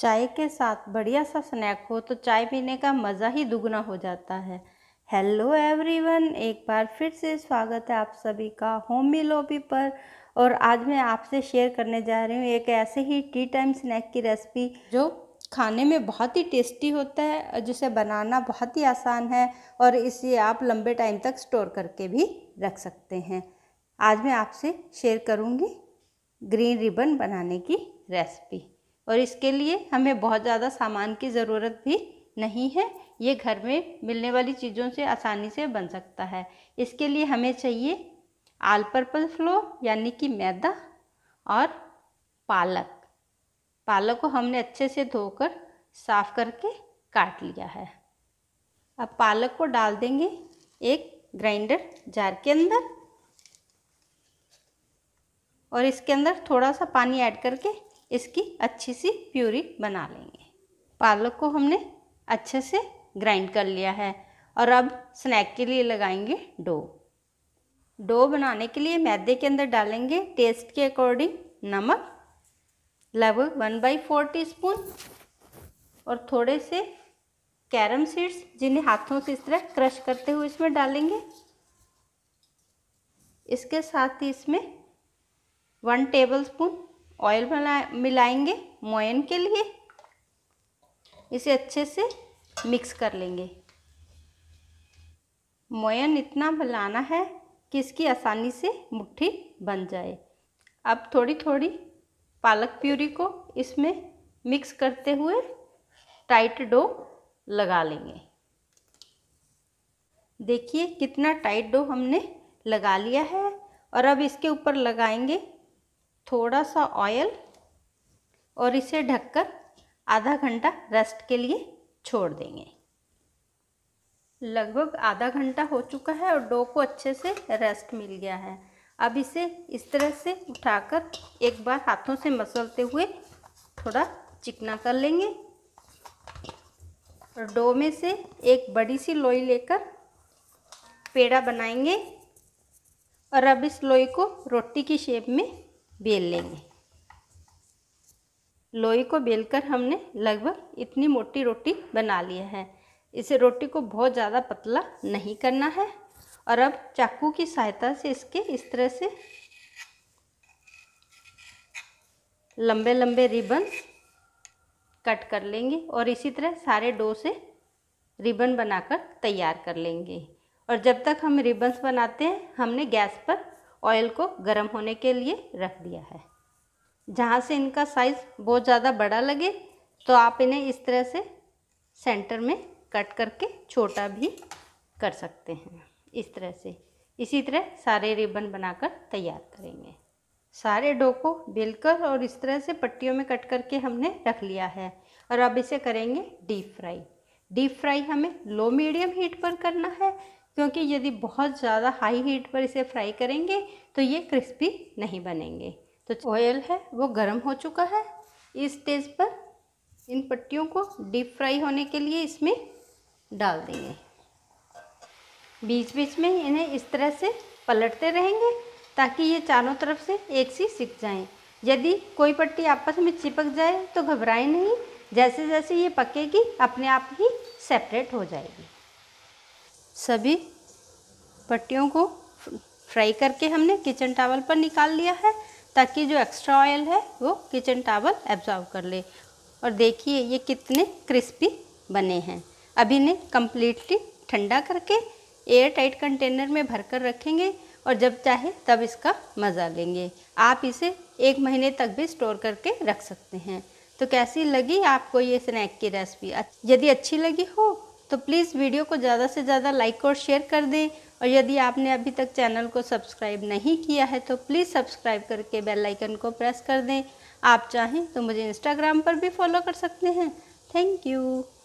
चाय के साथ बढ़िया सा स्नैक हो तो चाय पीने का मज़ा ही दुगना हो जाता है हेलो एवरीवन एक बार फिर से स्वागत है आप सभी का होमी लॉबी पर और आज मैं आपसे शेयर करने जा रही हूँ एक ऐसे ही टी टाइम स्नैक की रेसिपी जो खाने में बहुत ही टेस्टी होता है जिसे बनाना बहुत ही आसान है और इसे आप लंबे टाइम तक स्टोर करके भी रख सकते हैं आज मैं आपसे शेयर करूँगी ग्रीन रिबन बनाने की रेसिपी और इसके लिए हमें बहुत ज़्यादा सामान की ज़रूरत भी नहीं है ये घर में मिलने वाली चीज़ों से आसानी से बन सकता है इसके लिए हमें चाहिए आल पर्पल फ्लोर यानी कि मैदा और पालक पालक को हमने अच्छे से धोकर साफ़ करके काट लिया है अब पालक को डाल देंगे एक ग्राइंडर जार के अंदर और इसके अंदर थोड़ा सा पानी ऐड करके इसकी अच्छी सी प्यूरी बना लेंगे पालक को हमने अच्छे से ग्राइंड कर लिया है और अब स्नैक के लिए लगाएंगे डो डो बनाने के लिए मैदे के अंदर डालेंगे टेस्ट के अकॉर्डिंग नमक लगभग वन बाई फोर टी और थोड़े से कैरम सीड्स जिन्हें हाथों से इस तरह क्रश करते हुए इसमें डालेंगे इसके साथ ही इसमें वन टेबल स्पून ऑयल मिलाएंगे मोयन के लिए इसे अच्छे से मिक्स कर लेंगे मोयन इतना मिलाना है कि इसकी आसानी से मुट्ठी बन जाए अब थोड़ी थोड़ी पालक प्यूरी को इसमें मिक्स करते हुए टाइट डो लगा लेंगे देखिए कितना टाइट डो हमने लगा लिया है और अब इसके ऊपर लगाएंगे थोड़ा सा ऑयल और इसे ढककर आधा घंटा रेस्ट के लिए छोड़ देंगे लगभग आधा घंटा हो चुका है और डो को अच्छे से रेस्ट मिल गया है अब इसे इस तरह से उठाकर एक बार हाथों से मसलते हुए थोड़ा चिकना कर लेंगे और डो में से एक बड़ी सी लोई लेकर पेड़ा बनाएंगे और अब इस लोई को रोटी की शेप में बेल लेंगे लोई को बेलकर हमने लगभग इतनी मोटी रोटी बना ली है इसे रोटी को बहुत ज़्यादा पतला नहीं करना है और अब चाकू की सहायता से इसके इस तरह से लंबे लंबे रिबन कट कर लेंगे और इसी तरह सारे डो से रिबन बनाकर तैयार कर लेंगे और जब तक हम रिबन्स बनाते हैं हमने गैस पर ऑयल को गर्म होने के लिए रख दिया है जहाँ से इनका साइज़ बहुत ज़्यादा बड़ा लगे तो आप इन्हें इस तरह से सेंटर में कट करके छोटा भी कर सकते हैं इस तरह से इसी तरह सारे रिबन बनाकर तैयार करेंगे सारे डो को बेलकर और इस तरह से पट्टियों में कट करके हमने रख लिया है और अब इसे करेंगे डीप फ्राई डीप फ्राई हमें लो मीडियम हीट पर करना है क्योंकि यदि बहुत ज़्यादा हाई हीट पर इसे फ्राई करेंगे तो ये क्रिस्पी नहीं बनेंगे तो ऑयल है वो गर्म हो चुका है इस स्टेज पर इन पट्टियों को डीप फ्राई होने के लिए इसमें डाल देंगे बीच बीच में इन्हें इस तरह से पलटते रहेंगे ताकि ये चारों तरफ से एक सी सिक जाएं। यदि कोई पट्टी आपस में चिपक जाए तो घबराएं नहीं जैसे जैसे ये पकेगी अपने आप ही सेपरेट हो जाएगी सभी पट्टियों को फ्राई करके हमने किचन टावल पर निकाल लिया है ताकि जो एक्स्ट्रा ऑयल है वो किचन टावल एब्जॉर्व कर ले और देखिए ये कितने क्रिस्पी बने हैं अभी ने कम्प्लीटली ठंडा करके एयर टाइट कंटेनर में भर कर रखेंगे और जब चाहे तब इसका मज़ा लेंगे आप इसे एक महीने तक भी स्टोर करके रख सकते हैं तो कैसी लगी आपको ये स्नैक की रेसिपी यदि अच्छी लगी हो तो प्लीज़ वीडियो को ज़्यादा से ज़्यादा लाइक और शेयर कर दें और यदि आपने अभी तक चैनल को सब्सक्राइब नहीं किया है तो प्लीज़ सब्सक्राइब करके बेल आइकन को प्रेस कर दें आप चाहें तो मुझे इंस्टाग्राम पर भी फॉलो कर सकते हैं थैंक यू